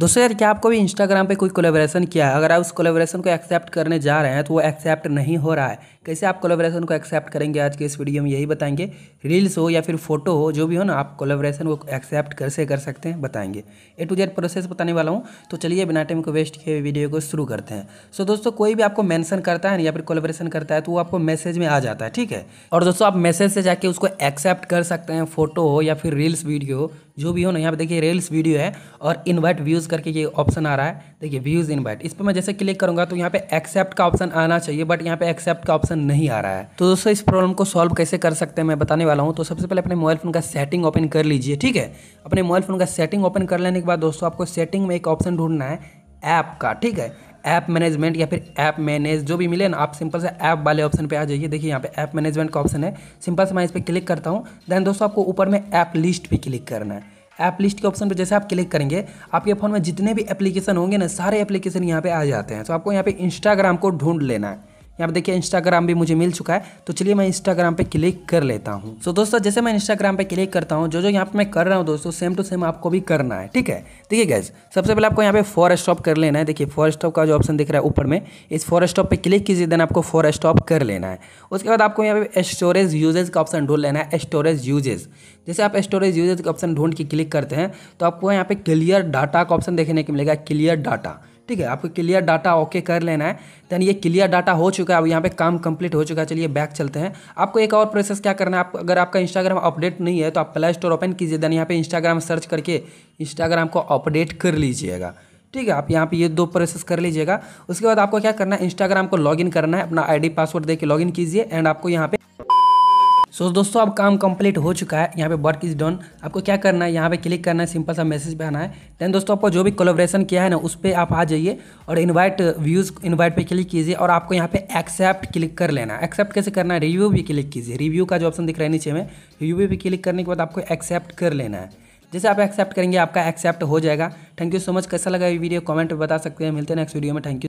दोस्तों यार क्या आपको भी इंस्टाग्राम पे कोई कोलेबोरेशन किया है अगर आप उस कोलेबोरेशन को एक्सेप्ट करने जा रहे हैं तो वो एक्सेप्ट नहीं हो रहा है कैसे आप कोलेबोरेशन को एक्सेप्ट करेंगे आज के इस वीडियो में यही बताएंगे रील्स हो या फिर फोटो हो जो भी हो ना आप कोलेबोरेशन को एक्सेप्ट कैसे कर सकते हैं बताएंगे ए टू जेड प्रोसेस बताने वाला हूँ तो चलिए बिना टाइम को वेस्ट किए वीडियो को शुरू करते हैं सो दोस्तों कोई भी आपको मैंसन करता है ना या फिर कोलेबोरेशन करता है तो वो आपको मैसेज में आ जाता है ठीक है और दोस्तों आप मैसेज से जाके उसको एक्सेप्ट कर सकते हैं फोटो हो या फिर रील्स वीडियो जो भी हो ना यहाँ पे देखिए रील्स वीडियो है और इनवाइट व्यूज़ करके ये ऑप्शन आ रहा है देखिए व्यूज़ इनवाइट इस पर मैं जैसे क्लिक करूँगा तो यहाँ पे एक्सेप्ट का ऑप्शन आना चाहिए बट यहाँ पे एक्सेप्ट का ऑप्शन नहीं आ रहा है तो दोस्तों इस प्रॉब्लम को सॉल्व कैसे कर सकते हैं मैं बताने वाला हूँ तो सबसे पहले अपने मोबाइल फ़ोन का सेटिंग ओपन कर लीजिए ठीक है अपने मोबाइल फ़ोन का सेटिंग ओपन कर लेने के बाद दोस्तों आपको सेटिंग में एक ऑप्शन ढूंढना है ऐप का ठीक है ऐप मैनेजमेंट या फिर ऐप मैनेज जो भी मिले ना आप सिंपल से ऐप वाले ऑप्शन पे आ जाइए देखिए यहाँ पे ऐप मैनेजमेंट का ऑप्शन है सिंपल से मैं इस पर क्लिक करता हूँ देन दोस्तों आपको ऊपर में ऐप लिस्ट पे क्लिक करना है ऐप लिस्ट के ऑप्शन पर जैसे आप क्लिक करेंगे आपके फ़ोन में जितने भी एप्लीकेशन होंगे ना सारे एप्लीकेशन यहाँ पे आ जाते हैं तो आपको यहाँ पे इंस्टाग्राम को ढूंढ लेना है यहाँ पर देखिए इंस्टाग्राम भी मुझे मिल चुका है तो चलिए मैं इंस्टाग्राम पे क्लिक कर लेता हूँ सो so, दोस्तों जैसे मैं इंस्टाग्राम पे क्लिक करता हूँ जो जो यहाँ पे मैं कर रहा हूँ दोस्तों सेम टू सेम आपको भी करना है ठीक है देखिए गैस सबसे पहले आपको यहाँ पे फॉर स्टॉप कर लेना है देखिए फॉर स्टॉप का जो ऑप्शन दिख रहा है ऊपर में इस फॉर स्टॉप पर क्लिक कीजिए देन आपको फॉर स्टॉप कर लेना है उसके बाद आपको यहाँ पे स्टोरेज यूजेज का ऑप्शन ढूंढ लेना है स्टोरेज यूजेज जैसे आप स्टोरेज यूजेज का ऑप्शन ढूंढ के क्लिक करते हैं तो आपको यहाँ पे क्लियर डाटा का ऑप्शन देखने को मिलेगा क्लियर डाटा ठीक है आपको क्लियर डाटा ओके कर लेना है देन ये क्लियर डाटा हो चुका है अब यहाँ पे काम कंप्लीट हो चुका है चलिए बैक चलते हैं आपको एक और प्रोसेस क्या करना है आप अगर आपका इंस्टाग्राम अपडेट नहीं है तो आप प्ले स्टोर ओपन कीजिए देन यहाँ पे इंस्टाग्राम सर्च करके इंस्टाग्राम को अपडेट कर लीजिएगा ठीक है आप यहाँ पे ये दो प्रोसेस कर लीजिएगा उसके बाद आपको क्या करना है इंस्टाग्राम को लॉगिन करना है अपना आईडी पासवर्ड दे के लॉगिन कीजिए एंड आपको यहाँ पे सो so, दोस्तों अब काम कंप्लीट हो चुका है यहाँ पे वर्क इज डन आपको क्या करना है यहाँ पे क्लिक करना है सिंपल सा मैसेज पे आना है देन दोस्तों आपको जो भी कोलोब्रेशन किया है ना उस पर आप आ जाइए और इनवाइट व्यूज़ इनवाइट पे क्लिक कीजिए और आपको यहाँ पे एक्सेप्ट क्लिक कर लेना है एक्सेप्ट कैसे करना है रिव्यू भी क्लिक कीजिए रिव्यू का जो ऑप्शन दिख रहा है नीचे में रिव्यू भी क्लिक करने के बाद आपको एक्सेप्ट कर लेना है जैसे आप एक्सेप्ट करेंगे आपका एक्सेप्ट हो जाएगा थैंक यू सो मच कैसा लगा ये वीडियो कमेंट में बता सकते हैं मिलते हैं नेक्स्ट वीडियो में थैंक यू